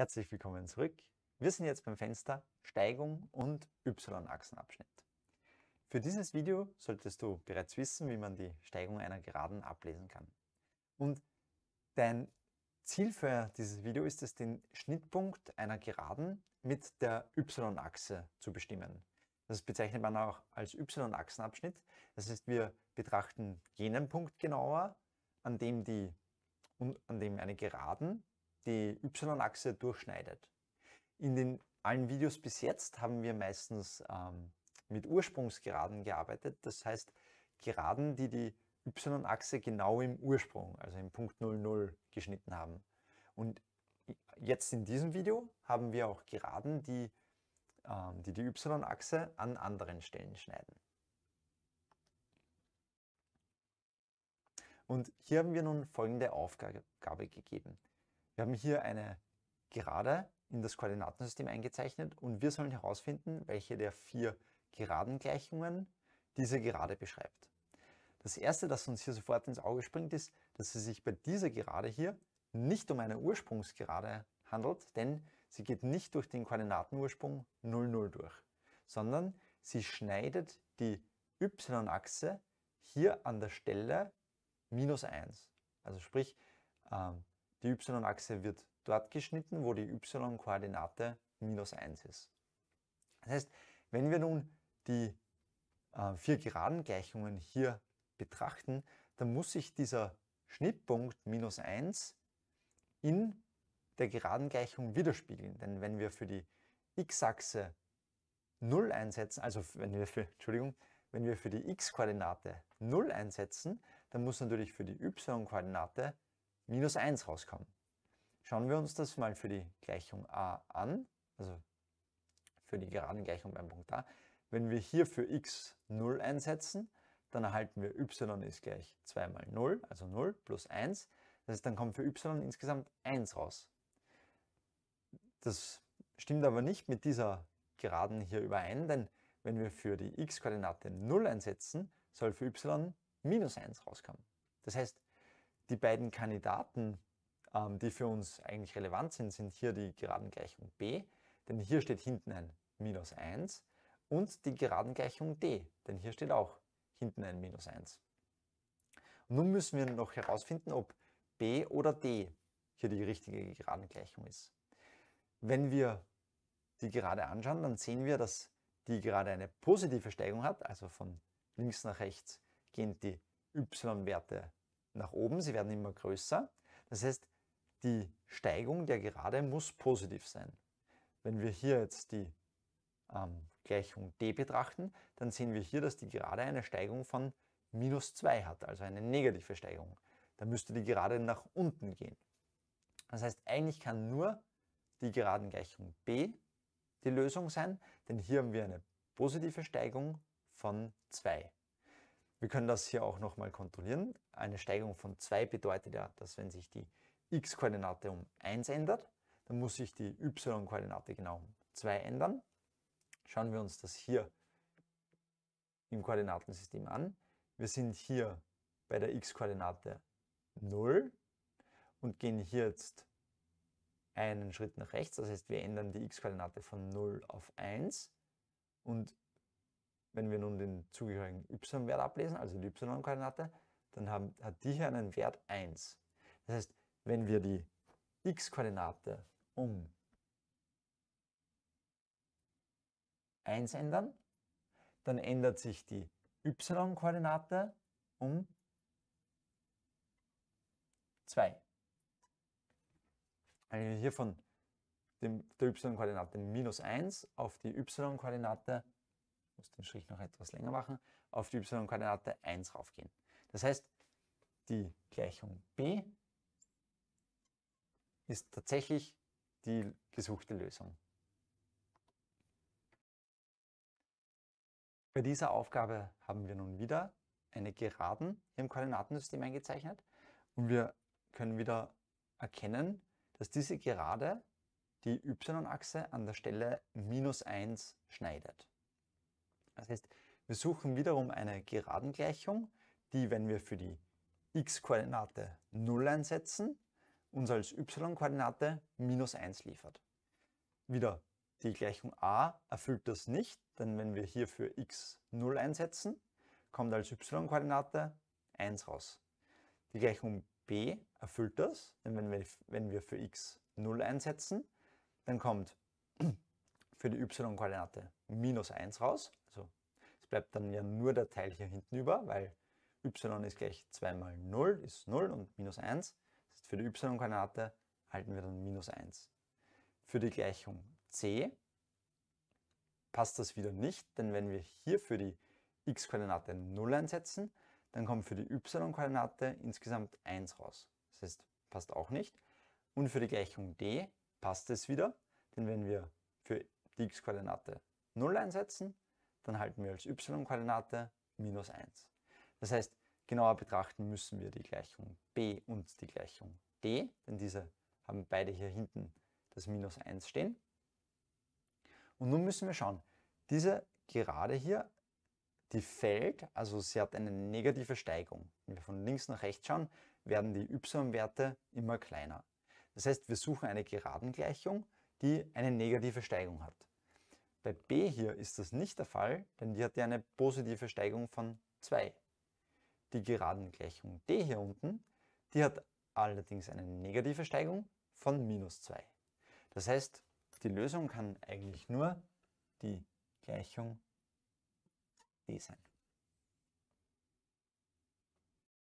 Herzlich willkommen zurück. Wir sind jetzt beim Fenster Steigung und Y-Achsenabschnitt. Für dieses Video solltest du bereits wissen, wie man die Steigung einer Geraden ablesen kann. Und dein Ziel für dieses Video ist es, den Schnittpunkt einer Geraden mit der Y-Achse zu bestimmen. Das bezeichnet man auch als Y-Achsenabschnitt. Das heißt, wir betrachten jenen Punkt genauer, an dem, die, an dem eine Geraden die Y-Achse durchschneidet. In den allen Videos bis jetzt haben wir meistens ähm, mit Ursprungsgeraden gearbeitet, das heißt Geraden, die die Y-Achse genau im Ursprung, also im Punkt 00 geschnitten haben. Und jetzt in diesem Video haben wir auch Geraden, die ähm, die, die Y-Achse an anderen Stellen schneiden. Und hier haben wir nun folgende Aufgabe gegeben. Wir haben hier eine Gerade in das Koordinatensystem eingezeichnet und wir sollen herausfinden, welche der vier Geradengleichungen diese Gerade beschreibt. Das erste, das uns hier sofort ins Auge springt, ist, dass es sich bei dieser Gerade hier nicht um eine Ursprungsgerade handelt, denn sie geht nicht durch den Koordinatenursprung 0, 0 durch, sondern sie schneidet die y-Achse hier an der Stelle minus 1. Also sprich, ähm, die y-Achse wird dort geschnitten, wo die y-Koordinate minus 1 ist. Das heißt, wenn wir nun die äh, vier geraden Gleichungen hier betrachten, dann muss sich dieser Schnittpunkt minus 1 in der geraden Gleichung widerspiegeln. Denn wenn wir für die x-Achse 0 einsetzen, also wenn wir für, Entschuldigung, wenn wir für die x-Koordinate 0 einsetzen, dann muss natürlich für die y-Koordinate minus 1 rauskommen. Schauen wir uns das mal für die Gleichung a an, also für die geraden Gleichung beim Punkt a. Wenn wir hier für x 0 einsetzen, dann erhalten wir y ist gleich 2 mal 0, also 0 plus 1. Das heißt, dann kommt für y insgesamt 1 raus. Das stimmt aber nicht mit dieser Geraden hier überein, denn wenn wir für die x-Koordinate 0 einsetzen, soll für y minus 1 rauskommen. Das heißt, die beiden Kandidaten, ähm, die für uns eigentlich relevant sind, sind hier die Geradengleichung b, denn hier steht hinten ein minus 1 und die Geradengleichung d, denn hier steht auch hinten ein minus 1. Und nun müssen wir noch herausfinden, ob b oder d hier die richtige Geradengleichung ist. Wenn wir die Gerade anschauen, dann sehen wir, dass die Gerade eine positive Steigung hat, also von links nach rechts gehen die y-Werte nach oben, sie werden immer größer. Das heißt, die Steigung der Gerade muss positiv sein. Wenn wir hier jetzt die ähm, Gleichung d betrachten, dann sehen wir hier, dass die Gerade eine Steigung von minus 2 hat, also eine negative Steigung. Da müsste die Gerade nach unten gehen. Das heißt, eigentlich kann nur die Geradengleichung b die Lösung sein, denn hier haben wir eine positive Steigung von 2. Wir können das hier auch nochmal kontrollieren. Eine Steigung von 2 bedeutet ja, dass wenn sich die x-Koordinate um 1 ändert, dann muss sich die y-Koordinate genau um 2 ändern. Schauen wir uns das hier im Koordinatensystem an. Wir sind hier bei der x-Koordinate 0 und gehen hier jetzt einen Schritt nach rechts. Das heißt, wir ändern die x-Koordinate von 0 auf 1 und wenn wir nun den zugehörigen y-Wert ablesen, also die y-Koordinate, dann haben, hat die hier einen Wert 1. Das heißt, wenn wir die x-Koordinate um 1 ändern, dann ändert sich die y-Koordinate um 2. Wenn wir hier von dem, der y-Koordinate minus 1 auf die y-Koordinate muss den Strich noch etwas länger machen, auf die y-Koordinate 1 raufgehen. Das heißt, die Gleichung b ist tatsächlich die gesuchte Lösung. Bei dieser Aufgabe haben wir nun wieder eine Geraden im Koordinatensystem eingezeichnet und wir können wieder erkennen, dass diese Gerade die y-Achse an der Stelle minus 1 schneidet. Das heißt, wir suchen wiederum eine Geradengleichung, die, wenn wir für die x-Koordinate 0 einsetzen, uns als y-Koordinate minus 1 liefert. Wieder die Gleichung a erfüllt das nicht, denn wenn wir hier für x 0 einsetzen, kommt als y-Koordinate 1 raus. Die Gleichung b erfüllt das, denn wenn wir, wenn wir für x 0 einsetzen, dann kommt für die y-Koordinate minus 1 raus bleibt dann ja nur der Teil hier hinten über, weil y ist gleich 2 mal 0 ist 0 und minus 1. Das heißt, für die y-Koordinate halten wir dann minus 1. Für die Gleichung c passt das wieder nicht, denn wenn wir hier für die x-Koordinate 0 einsetzen, dann kommt für die y-Koordinate insgesamt 1 raus. Das heißt, passt auch nicht. Und für die Gleichung d passt es wieder, denn wenn wir für die x-Koordinate 0 einsetzen, dann halten wir als y-Koordinate minus 1. Das heißt, genauer betrachten müssen wir die Gleichung b und die Gleichung d, denn diese haben beide hier hinten das minus 1 stehen. Und nun müssen wir schauen, diese Gerade hier, die fällt, also sie hat eine negative Steigung. Wenn wir von links nach rechts schauen, werden die y-Werte immer kleiner. Das heißt, wir suchen eine Geradengleichung, die eine negative Steigung hat. Bei B hier ist das nicht der Fall, denn die hat ja eine positive Steigung von 2. Die geraden Gleichung D hier unten, die hat allerdings eine negative Steigung von minus 2. Das heißt, die Lösung kann eigentlich nur die Gleichung D sein.